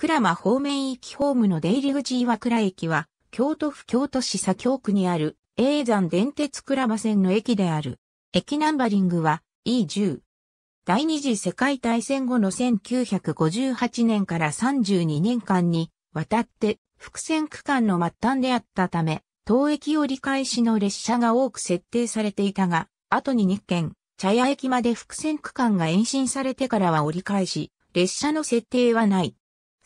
鞍馬方面行きホームの出入り口岩倉駅は、京都府京都市左京区にある、永山電鉄倉馬線の駅である。駅ナンバリングは E10。第二次世界大戦後の1958年から32年間に渡って伏線区間の末端であったため、当駅折り返しの列車が多く設定されていたが、後に日件、茶屋駅まで伏線区間が延伸されてからは折り返し、列車の設定はない。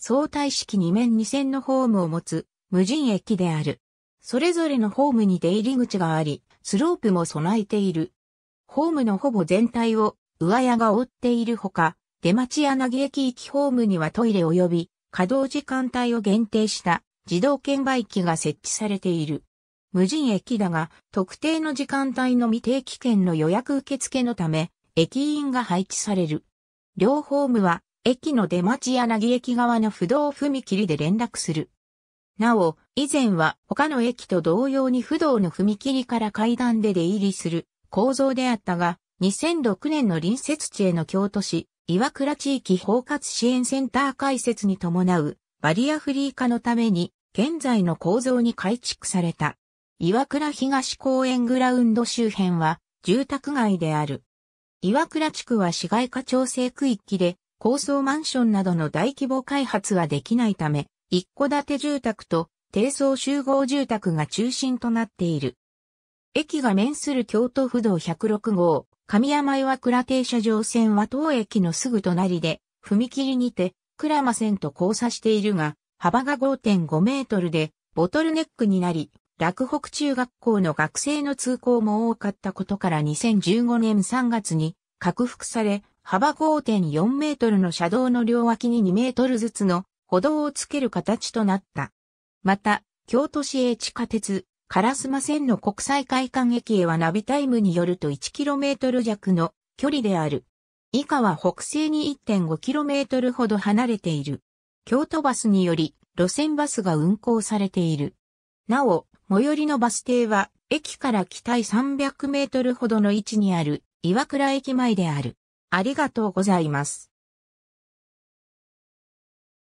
相対式2面2線のホームを持つ無人駅である。それぞれのホームに出入り口があり、スロープも備えている。ホームのほぼ全体を上屋が覆っているほか、出町柳駅行きホームにはトイレ及び稼働時間帯を限定した自動券売機が設置されている。無人駅だが、特定の時間帯の未定期券の予約受付のため、駅員が配置される。両ホームは駅の出町柳駅側の不動踏切で連絡する。なお、以前は他の駅と同様に不動の踏切から階段で出入りする構造であったが、2006年の隣接地への京都市、岩倉地域包括支援センター開設に伴うバリアフリー化のために現在の構造に改築された。岩倉東公園グラウンド周辺は住宅街である。岩倉地区は市街化調整区域で高層マンションなどの大規模開発はできないため、一戸建て住宅と低層集合住宅が中心となっている。駅が面する京都府道106号、神山岩倉停車場線は当駅のすぐ隣で、踏切にて、倉間線と交差しているが、幅が5.5メートルで、ボトルネックになり、洛北中学校の学生の通行も多かったことから2015年3月に、拡幅され、幅5.4メートルの車道の両脇に2メートルずつの歩道をつける形となった。また、京都市営地下鉄、烏丸線の国際会館駅へはナビタイムによると 1km 弱の距離である。以下は北西に 1.5km ほど離れている。京都バスにより路線バスが運行されている。なお、最寄りのバス停は駅から北へ300メートルほどの位置にある岩倉駅前である。ありがとうございます。